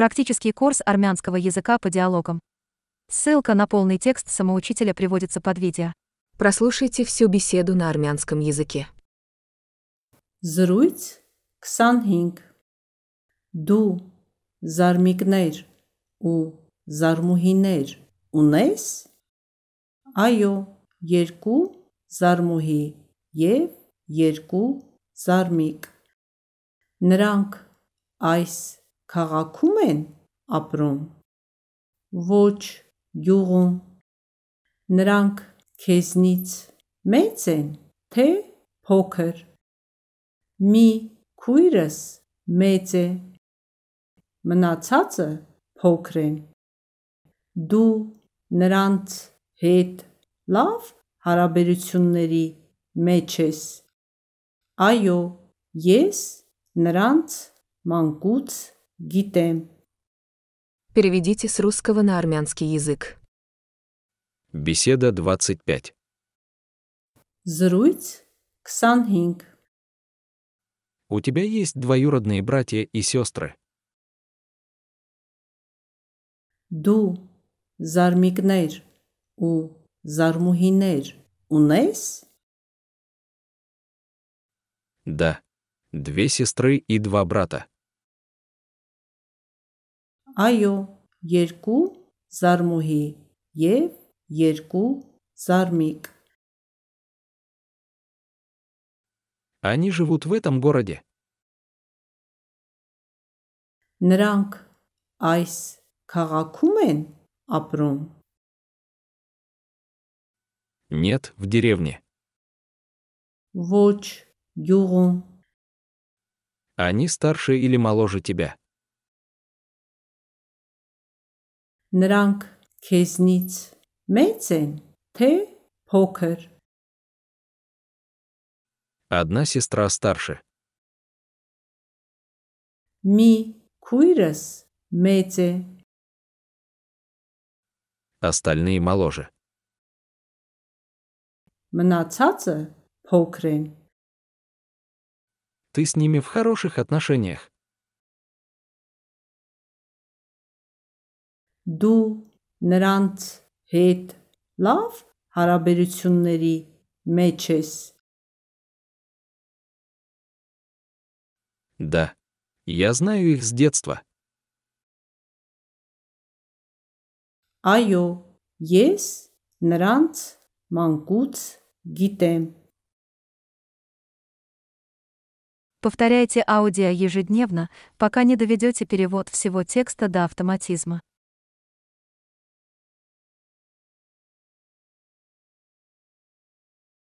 Практический курс армянского языка по диалогам. Ссылка на полный текст самоучителя приводится под видео. Прослушайте всю беседу на армянском языке. Զրույց 25 Դու զարմիկներ ու զարմուհիներ ունես? айо երկու зармухи եւ երկու зармик Նրանք айс Քաղաքում են ապրում։ Ոչ, գյուղում։ Նրանք քեզնից մեծ են, թե փոքր։ Մի քույրս մեծ է։ Մնացածը փոքր են։ Դու նրանց հետ լավ հարաբերությունների մեջ ես։ Այո, ես նրանց մանկուց Гите. Переведите с русского на армянский язык. Беседа 25. Зруйц Ксанхинг. У тебя есть двоюродные братья и сестры. Ду Зармикнейр у Зармухинейр. Унес? Да. Две сестры и два брата. Այո, երկու զարմուհի եւ երկու զարմիկ. Они живут в этом городе. Նրանք այս քաղաքում են ապրում։ Нет, в деревне. Ոչ, գյուղում։ Они старше или моложе тебя? Նրանք քեզնից մեծ են, թե փոքր։ Одна сестра старше. Ми куйрас меце. Остальные моложе. Мнацаца покрен. Ты с ними в хороших отношениях. դու նրանց հետ լավ հարաբերությունների մեջ ես։ Да, я знаю их с детства. Айо, ես նրանց մանկուց гитем. Повторяйте аудио ежедневно, пока не доведете перевод всего текста до автоматизма.